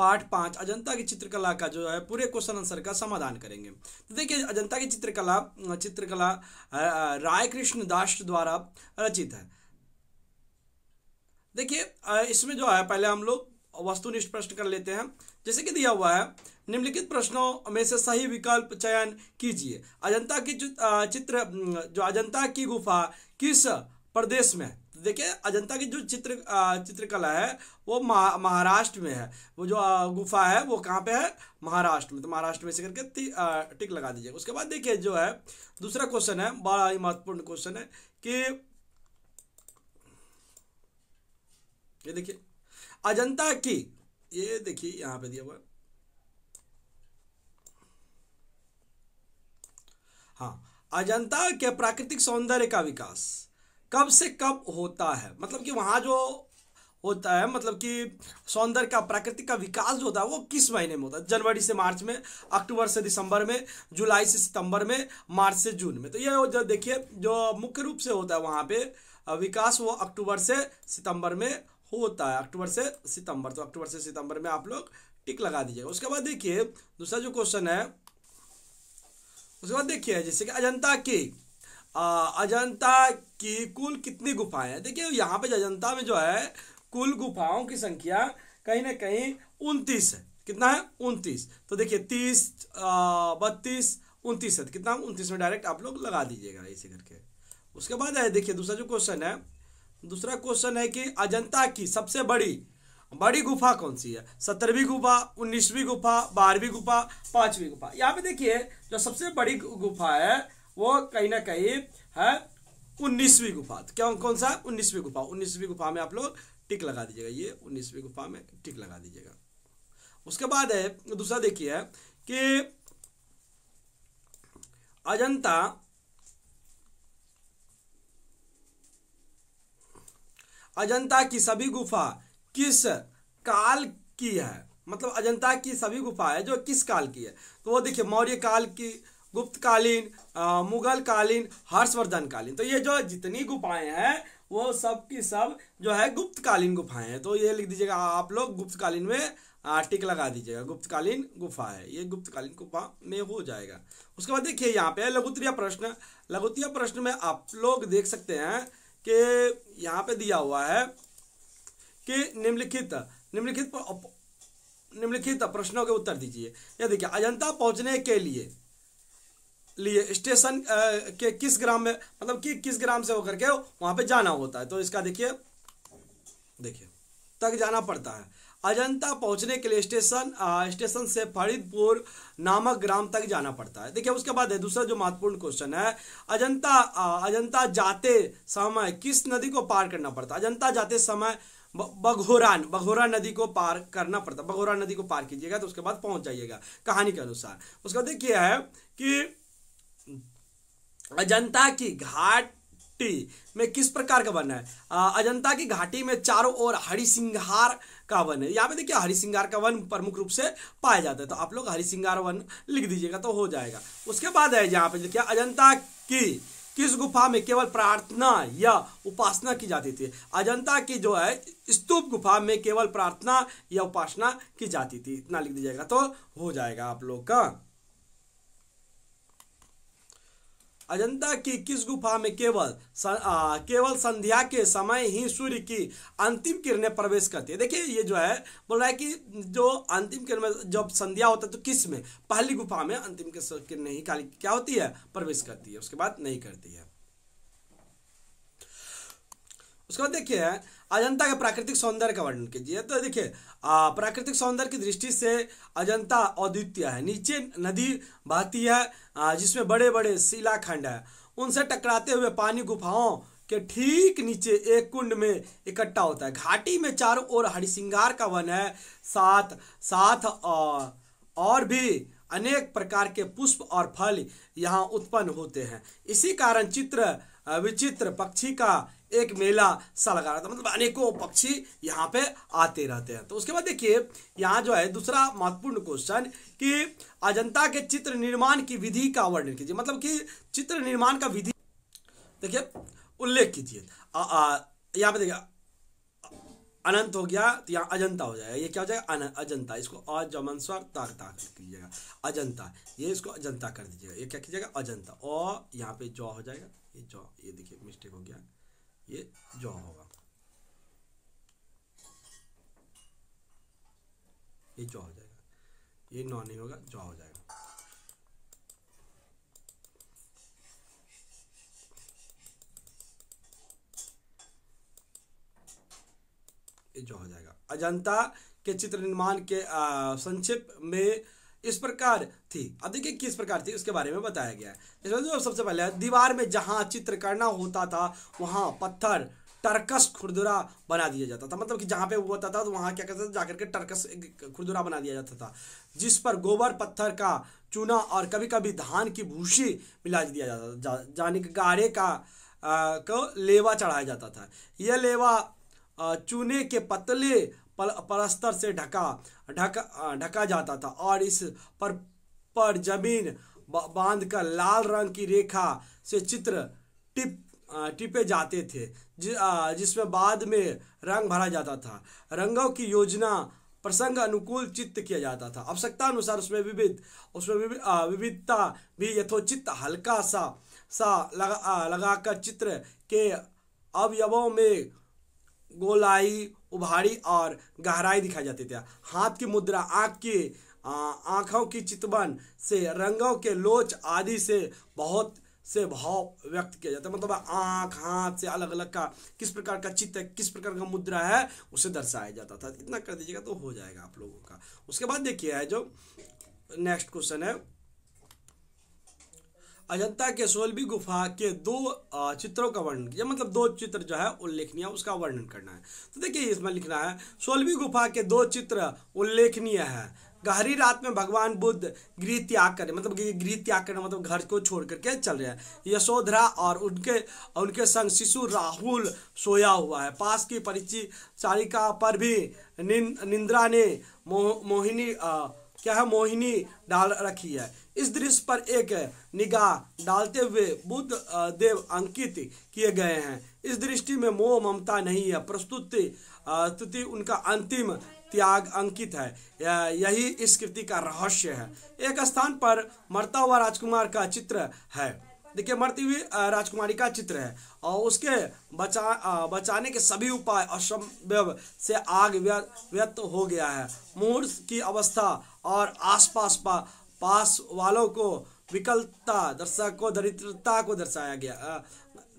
part पांच अजंता की चित्रकला का जो है पूरे क्वेश्चन आंसर का समाधान करेंगे तो देखिए अजंता की चित्रकला चित्रकला राय कृष्ण दास द्वारा रचित है देखिए इसमें जो है पहले हम लोग वस्तुनिष्ठ प्रश्न कर लेते हैं जैसे कि दिया हुआ है निम्नलिखित प्रश्नों में से सही विकल्प चयन कीजिए अजंता की चित्र जो अजंता की गुफा किस प्रदेश में तो देखिए अजंता की जो चित्र चित्रकला है वो महाराष्ट्र में है वो जो गुफा है वो कहाँ पे है महाराष्ट्र में तो महाराष्ट्र में से करके टिक लगा दीजिए उसके बाद देखिए जो है दूसरा क्वेश्चन है बड़ा ही महत्वपूर्ण क्वेश्चन है कि ये देखिए अजंता की ये देखिए यहाँ पे दिया हुआ हाँ अजंता के प्राकृतिक सौंदर्य का विकास कब से कब होता है मतलब कि वहाँ जो होता है मतलब कि सौंदर्य का प्राकृतिक का विकास जो होता है वो किस महीने में होता है जनवरी से मार्च में अक्टूबर से दिसंबर में जुलाई से सितंबर में मार्च से जून में तो ये देखिए जो मुख्य रूप से होता है वहाँ पे विकास वो अक्टूबर से सितंबर में होता है अक्टूबर से सितंबर तो अक्टूबर से सितंबर में आप लोग टिक लगा दीजिएगा उसके बाद देखिए दूसरा जो क्वेश्चन है उसके बाद देखिए जैसे कि अजंता के अजंता की कुल कितनी गुफाएं हैं देखिए यहाँ पे अजंता में जो है कुल गुफाओं की संख्या कहीं ना कहीं उनतीस है कितना है उनतीस तो देखिए तीस बत्तीस उनतीस है तो कितना उनतीस में डायरेक्ट आप लोग लगा दीजिएगा इसे करके उसके बाद है देखिए दूसरा जो क्वेश्चन है दूसरा क्वेश्चन है कि अजंता की सबसे बड़ी बड़ी गुफा कौन सी है सत्रहवीं गुफा उन्नीसवीं गुफा बारहवीं गुफा पांचवी गुफा यहाँ पे देखिए जो सबसे बड़ी गुफा है वो कहीं ना कहीं है उन्नीसवीं गुफा तो क्या कौन सा उन्नीसवीं गुफा उन्नीसवीं गुफा में आप लोग टिक लगा दीजिएगा ये उन्नीसवीं गुफा में टिक लगा दीजिएगा उसके बाद है दूसरा देखिए कि अजंता अजंता की सभी गुफा किस काल की है मतलब अजंता की सभी गुफा है जो किस काल की है तो वो देखिए मौर्य काल की गुप्तकालीन मुगल कालीन हर्षवर्धन कालीन तो ये जो जितनी गुफाएं हैं वो सब की सब जो है गुप्तकालीन गुफाएं हैं तो ये लिख दीजिएगा आप लोग गुप्तकालीन में टिक लगा दीजिएगा गुप्तकालीन गुफा है ये गुप्तकालीन गुफा में हो जाएगा उसके बाद देखिए यहाँ पे लघुतिया प्रश्न लघुतिया प्रश्न में आप लोग देख सकते हैं कि यहाँ पे दिया हुआ है कि निम्नलिखित निम्नलिखित निम्नलिखित प्रश्नों के उत्तर दीजिए या देखिए अजंता पहुंचने के लिए लिए स्टेशन के किस ग्राम में मतलब कि किस ग्राम से होकर के वहां पे जाना होता है तो इसका देखिए देखिए तक जाना पड़ता है अजंता पहुंचने के लिए स्टेशन स्टेशन से फरीदपुर नामक ग्राम तक जाना पड़ता है देखिए उसके बाद है दूसरा जो महत्वपूर्ण क्वेश्चन है अजंता अजंता जाते समय किस नदी को पार करना पड़ता है अजंता जाते समय बघोरान बघोरा नदी को पार करना पड़ता है बघोरा नदी को पार कीजिएगा तो उसके बाद पहुंच जाइएगा कहानी के अनुसार उसका देखिए है कि अजंता की घाटी में किस प्रकार का वन है अजंता की घाटी में चारों ओर हरिसिंघार का वन है यहाँ पे देखिए हरिसिंगार का वन प्रमुख रूप से पाया जाता है तो आप लोग हरिसिंगार वन लिख दीजिएगा तो हो जाएगा उसके बाद है यहाँ पे देखिए अजंता की किस गुफा में केवल प्रार्थना या उपासना की जाती थी अजंता की जो है स्तूप गुफा में केवल प्रार्थना या उपासना की जाती थी इतना लिख दीजिएगा तो हो जाएगा आप लोग का अजंता की किस गुफा में केवल आ, केवल संध्या के समय ही सूर्य की अंतिम किरणें प्रवेश करती है देखिए ये जो है बोल रहा है कि जो अंतिम किरण जब संध्या होता है तो किस में पहली गुफा में अंतिम किरणें ही काली क्या होती है प्रवेश करती है उसके बाद नहीं करती है उसके बाद देखिए अजंता के प्राकृतिक सौंदर्य का वर्णन कीजिए तो देखिए प्राकृतिक सौंदर्य की दृष्टि से अजंता अद्वितीय है नीचे नदी बहती है जिसमें बड़े बड़े शिलाखंड है उनसे टकराते हुए पानी गुफाओं के ठीक नीचे एक कुंड में इकट्ठा होता है घाटी में चारों ओर हरिसिंगार का वन है साथ साथ और भी अनेक प्रकार के पुष्प और फल यहाँ उत्पन्न होते हैं इसी कारण चित्र विचित्र पक्षी का एक मेला सा लगा रहता है मतलब अनेकों पक्षी यहाँ पे आते रहते हैं तो उसके बाद देखिए यहाँ जो है दूसरा महत्वपूर्ण क्वेश्चन कि अजंता के चित्र निर्माण की विधि का वर्णन कीजिए मतलब कि चित्र निर्माण का विधि देखिए उल्लेख कीजिए यहाँ पे देखिए अनंत हो गया तो यहाँ अजंता हो जाएगा ये क्या हो जाएगा अजंता इसको स्वर ताक ताक कीजिएगा अजंता ये इसको अजंता कर दीजिएगा ये क्या कीजिएगा अजंता और यहाँ पे जौ हो जाएगा ये जौ ये देखिए मिस्टेक हो गया ये जॉ होगा ये जॉ हो जाएगा ये नॉन नहीं होगा जॉ हो जाएगा ये जॉ हो जाएगा अजंता के चित्र निर्माण के संक्षिप्त में इस प्रकार थी अब देखिए किस प्रकार थी उसके बारे में बताया गया है इसमें तो सबसे पहले दीवार में जहां चित्र करना होता था वहां पत्थर टर्कस खुरदुरा बना दिया जाता था मतलब कि जहां पे वो होता था तो वहां क्या करता था जाकर के टर्कस खुरदुरा बना दिया जाता था जिस पर गोबर पत्थर का चूना और कभी कभी धान की भूसी मिला दिया जाता था जाने के गारे का आ, को लेवा चढ़ाया जाता था यह लेवा चूने के पतले पर, परस्तर से ढका ढका ढका जाता था और इस पर पर जमीन बांधकर लाल रंग की रेखा से चित्र टिप टिपे जाते थे जि, जिसमें बाद में रंग भरा जाता था रंगों की योजना प्रसंग अनुकूल चित्त किया जाता था आवश्यकता अनुसार उसमें विविध उसमें विविधता भी यथोचित हल्का सा सा लगा लगाकर चित्र के अवयवों में गोलाई उभारी और गहराई दिखाई जाती थी हाथ की मुद्रा आँख की आँखों की चितवन से रंगों के लोच आदि से बहुत से भाव व्यक्त किया जाता है मतलब आँख हाथ से अलग अलग का किस प्रकार का चित्र किस प्रकार का मुद्रा है उसे दर्शाया जाता था इतना कर दीजिएगा तो हो जाएगा आप लोगों का उसके बाद देखिए जो नेक्स्ट क्वेश्चन है अजंता के सोलवी गुफा के दो चित्रों का वर्णन किया मतलब दो चित्र जो है उल्लेखनीय उसका वर्णन करना है तो देखिए इसमें लिखना है सोलवी गुफा के दो चित्र उल्लेखनीय है गहरी रात में भगवान बुद्ध गृह त्याग कर मतलब गृह त्याग करना मतलब घर को छोड़ करके चल रहे हैं यशोधरा और उनके उनके संग शिशु राहुल सोया हुआ है पास की परिचित चारिका पर भी निंद्रा ने मो, मोहिनी आ, क्या है मोहिनी डाल रखी है इस दृश्य पर एक निगाह डालते हुए बुद्ध देव अंकित किए गए हैं इस दृष्टि में मोह ममता नहीं है प्रस्तुत स्तुति उनका अंतिम त्याग अंकित है यही इस कृति का रहस्य है एक स्थान पर मरता हुआ राजकुमार का चित्र है देखिए मरती हुई राजकुमारी का चित्र है और उसके बचा बचाने के सभी उपाय असंभव से आग व्यक्त हो गया है मुहूर्त की अवस्था और आसपास पा, पास वालों को विकलता दर्शक को दरिद्रता को दर्शाया गया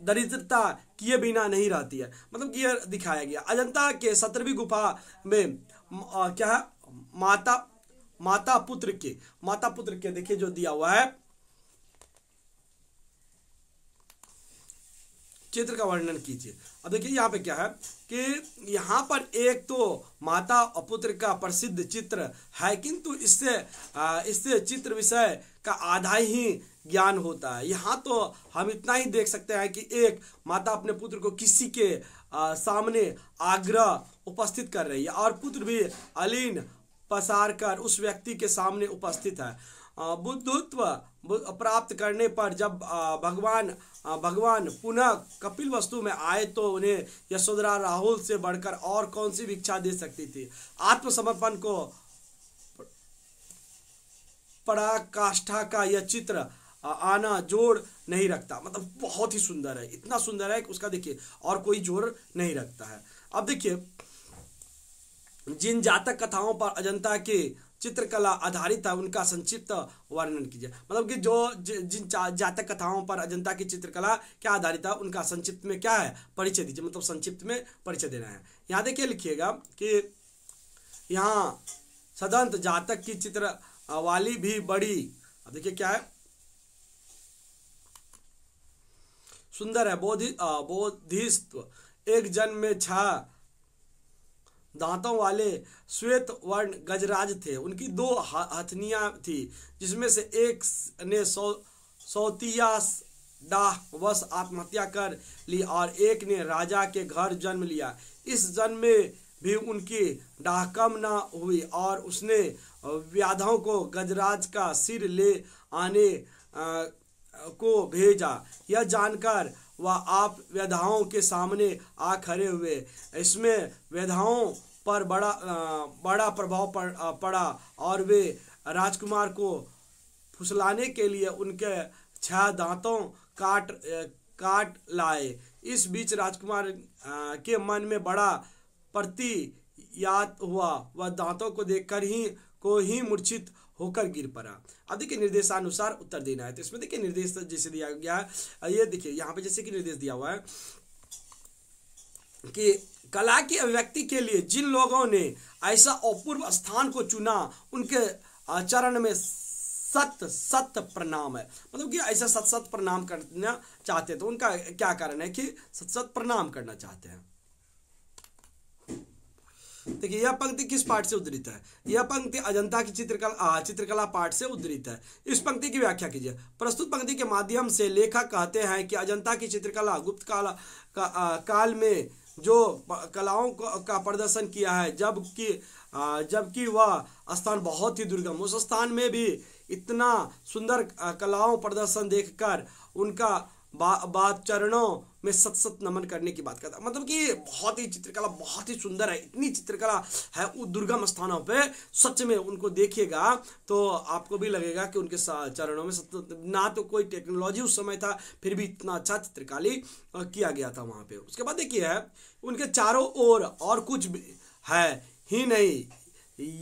दरिद्रता किए बिना नहीं रहती है मतलब कि यह दिखाया गया अजंता के सत्रहवीं गुफा में आ, क्या है माता माता पुत्र के माता पुत्र के देखिए जो दिया हुआ है चित्र का वर्णन कीजिए अब देखिए यहाँ पे क्या है कि यहाँ पर एक तो माता और पुत्र का प्रसिद्ध चित्र है किंतु इससे इससे चित्र विषय का आधा ही ज्ञान होता है यहाँ तो हम इतना ही देख सकते हैं कि एक माता अपने पुत्र को किसी के आ, सामने आग्रह उपस्थित कर रही है और पुत्र भी अलीन पसार कर उस व्यक्ति के सामने उपस्थित है बुद्धत्व प्राप्त करने पर जब भगवान भगवान पुनः कपिल वस्तु में आए तो उन्हें यशोधरा राहुल से बढ़कर और कौन सी भिक्षा दे सकती थी आत्मसमर्पण को पराकाष्ठा का यह चित्र आना जोड़ नहीं रखता मतलब बहुत ही सुंदर है इतना सुंदर है कि उसका देखिए और कोई जोर नहीं रखता है अब देखिए जिन जातक कथाओं पर अजंता के चित्रकला आधारित है उनका संक्षिप्त वर्णन कीजिए मतलब कि जो जिन जातक कथाओं पर अजंता की चित्रकला क्या आधारित है उनका संक्षिप्त में क्या है परिचय दीजिए मतलब संक्षिप्त में परिचय देना है यहाँ देखिए लिखिएगा कि यहाँ सदंत जातक की चित्र वाली भी बड़ी अब देखिए क्या है सुंदर है बोधि बोधिस्त एक जन्म में छा दांतों वाले श्वेत वर्ण गजराज थे उनकी दो हथनियाँ थी जिसमें से एक ने सौ डाह वश आत्महत्या कर ली और एक ने राजा के घर जन्म लिया इस जन्म में भी उनकी डाह कम ना हुई और उसने व्याधों को गजराज का सिर ले आने आ, को भेजा यह जानकर वह आप व्यधाओं के सामने आ खड़े हुए इसमें व्यधाओं पर बड़ा आ, बड़ा प्रभाव पड़, पड़ा और वे राजकुमार को फुसलाने के लिए उनके छह दांतों काट काट लाए इस बीच राजकुमार के मन में बड़ा प्रति याद हुआ वह दांतों को देखकर ही को ही मूर्छित होकर गिर पड़ा अब देखिए निर्देशानुसार उत्तर देना है तो इसमें देखिए निर्देश जैसे दिया गया है ये देखिए यहाँ पे जैसे कि निर्देश दिया हुआ है कि कला की अभिव्यक्ति के लिए जिन लोगों ने ऐसा अपूर्व स्थान को चुना उनके चरण में सत सत प्रणाम है मतलब कि ऐसा सत सत प्रणाम करना चाहते हैं तो उनका क्या कारण है कि सत सत प्रणाम करना चाहते हैं देखिए यह पंक्ति किस पाठ से उद्धृत है यह पंक्ति अजंता की चित्रकला चित्रकला पाठ से उद्धृत है इस पंक्ति की व्याख्या कीजिए प्रस्तुत पंक्ति के माध्यम से लेखक कहते हैं कि अजंता की चित्रकला गुप्त काल का, आ, काल में जो कलाओं का प्रदर्शन किया है जबकि जबकि वह स्थान बहुत ही दुर्गम उस स्थान में भी इतना सुंदर कलाओं प्रदर्शन देखकर उनका बा, बात चरणों मैं सत सत नमन करने की बात करता मतलब कि बहुत ही चित्रकला बहुत ही सुंदर है इतनी चित्रकला है उस दुर्गम स्थानों पे सच में उनको देखिएगा तो आपको भी लगेगा कि उनके चरणों में ना तो कोई टेक्नोलॉजी उस समय था फिर भी इतना अच्छा चित्रकाली किया गया था वहाँ पे उसके बाद देखिए उनके चारों ओर और, और कुछ है ही नहीं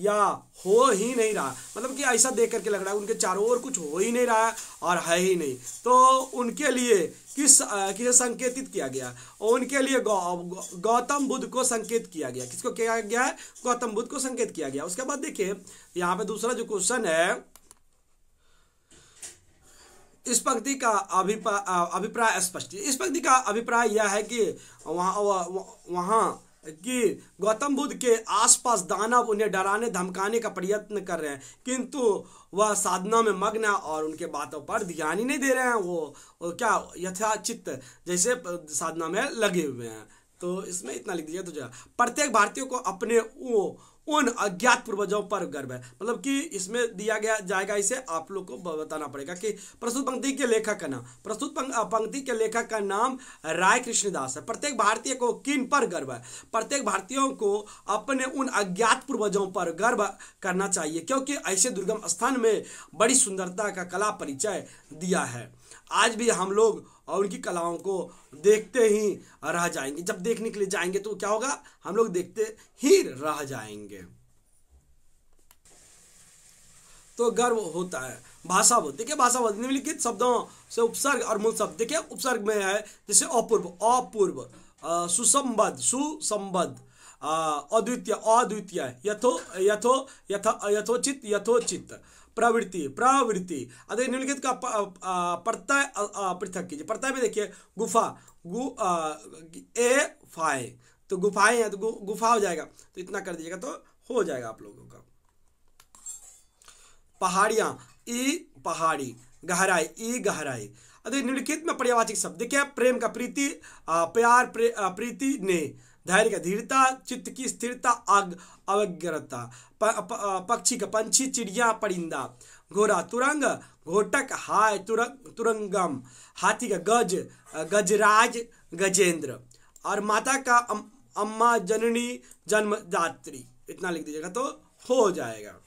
या हो ही नहीं रहा मतलब कि ऐसा देख करके लग रहा है उनके चारों ओर कुछ हो ही नहीं रहा है और है ही नहीं तो उनके लिए किस किसे संकेतित किया गया और उनके लिए गौतम बुद्ध को संकेत किया गया किसको किया गया है गौतम बुद्ध को संकेत किया गया उसके बाद देखिए यहाँ पे दूसरा जो क्वेश्चन है इस पंक्ति का अभिप्राय अभिप्राय स्पष्ट इस पंक्ति का अभिप्राय यह है कि वहाँ वहाँ कि गौतम बुद्ध के आसपास दानव उन्हें डराने धमकाने का प्रयत्न कर रहे हैं किंतु वह साधना में मग्न है और उनके बातों पर ध्यान ही नहीं दे रहे हैं वो, वो क्या यथाचित जैसे साधना में लगे हुए हैं तो इसमें इतना लिख दीजिए तो जो प्रत्येक भारतीय को अपने वो उन अज्ञात पूर्वजों पर गर्व है मतलब कि इसमें दिया गया जाएगा इसे आप लोग को बताना पड़ेगा कि प्रस्तुत पंक्ति के लेखक का नाम प्रस्तुत पंक्ति के लेखक का नाम राय कृष्णदास है प्रत्येक भारतीय को किन पर गर्व है प्रत्येक भारतीयों को अपने उन अज्ञात पूर्वजों पर गर्व करना चाहिए क्योंकि ऐसे दुर्गम स्थान में बड़ी सुंदरता का कला परिचय दिया है आज भी हम लोग और उनकी कलाओं को देखते ही रह जाएंगे जब देखने के लिए जाएंगे तो क्या होगा हम लोग देखते ही रह जाएंगे तो गर्व होता है भाषा देखिये देखिए बोध निम्नलिखित शब्दों से उपसर्ग और मूल शब्द देखिए उपसर्ग में है जैसे अपूर्व अपूर्व सुसंबद्ध सुसंबद्ध अद्वितीय अद्वितीय यथो यथो यथ यथोचित यथोचित प्रवृत्ति प्रवृत्ति अरे निम्नलिखित का प्रत्यय पृथक कीजिए प्रत्यय में देखिए गुफा गु ए फाए तो गुफाएं हैं तो गु, गुफा हो जाएगा तो इतना कर दीजिएगा तो हो जाएगा आप लोगों का पहाड़ियां ई पहाड़ी गहराई ई गहराई अरे निम्नलिखित में पर्यावाचिक शब्द देखिए प्रेम का प्रीति प्यार प्रे, प्रीति ने धैर्य का धीरता चित्त की स्थिरता अग अवग्रता पक्षी का पंछी चिड़िया परिंदा घोड़ा तुरंग घोटक हाय तुरंग तुरंगम हाथी का गज गजराज गजेंद्र और माता का अम, अम्मा जननी जन्मदात्री इतना लिख दीजिएगा तो हो जाएगा